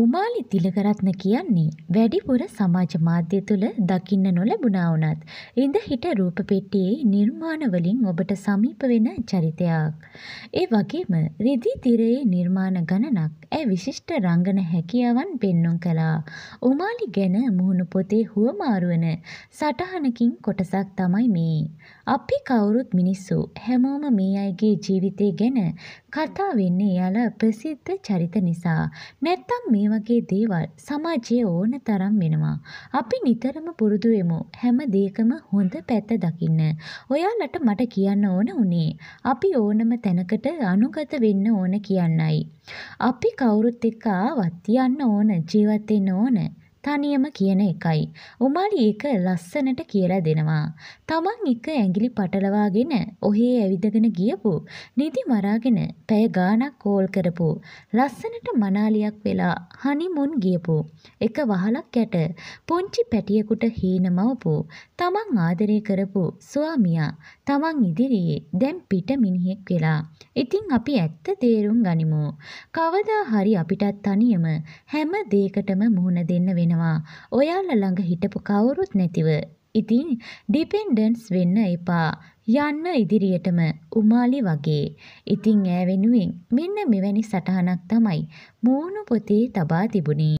උමාලි තිලකරත්න කියන්නේ වැඩිපුර සමාජ මාධ්‍ය තුළ දකින්න නොලැබුණා වුණත් ඉඳහිට රූප පෙට්ටියේ නිර්මාණවලින් ඔබට සමීප වෙන චරිතයක්. ඒ වගේම රිදී තිරයේ නිර්මාණ ගණනක් ඇ විශිෂ්ට රංගන හැකියාවන් පෙන්නුම් කළා. උමාලි ගැන මුහුණු පොතේ හුවමාරුවන සටහනකින් කොටසක් තමයි මේ. අපි කවුරුත් මිනිස්සු හැමෝම මේ අයගේ ජීවිතය ගැන කතා වෙන්නේ එයාලා ප්‍රසිද්ධ චරිත නිසා. නැත්තම් මේ මේ වගේ දේවල් සමාජයේ ඕන තරම් වෙනවා. අපි නිතරම පුරුදු වෙමු හැම දෙයකම හොඳ පැත්ත දකින්න. ඔයාලට මට කියන්න ඕන උනේ අපි ඕනම තැනකට අනුගත වෙන්න ඕන කියන්නයි. අපි කවුරුත් එක්ක ආවත් යන්න ඕන ජීවත් වෙන්න ඕන. තනියම කියන එකයි. උමල් ඒක ලස්සනට කියලා දෙනවා. තමන් එක ඇඟිලි පටලවාගෙන ඔහේ ඇවිදගෙන ගියපු නිදි මරාගෙන පැය ගාණක් කෝල් කරපු ලස්සනට මනාලියක් වෙලා හනිමුන් ගියපු එක වහලක් යට පුංචි පැටියෙකුට හීනමවපු තමන් ආදරය කරපු ස්වාමියා තමන් ඉදිරියේ දැන් පිට මිනිහෙක් වෙලා. ඉතින් අපි ඇත්ත තේරුම් ගනිමු. කවදා හරි අපිටත් තනියම හැම දෙයකටම මුහුණ දෙන්න වෙනවා. ඉන්නවා. ඔයාලා ළඟ හිටපු කවුරුත් නැතිව. ඉතින් ඩිපෙන්ඩන්ස් වෙන්න එපා. යන්න ඉදිරියටම උමාලි වගේ. ඉතින් ඈ වෙනුවෙන් මෙන්න මෙවැනි සටහනක් තමයි මූණු පොතේ තබා තිබුණේ.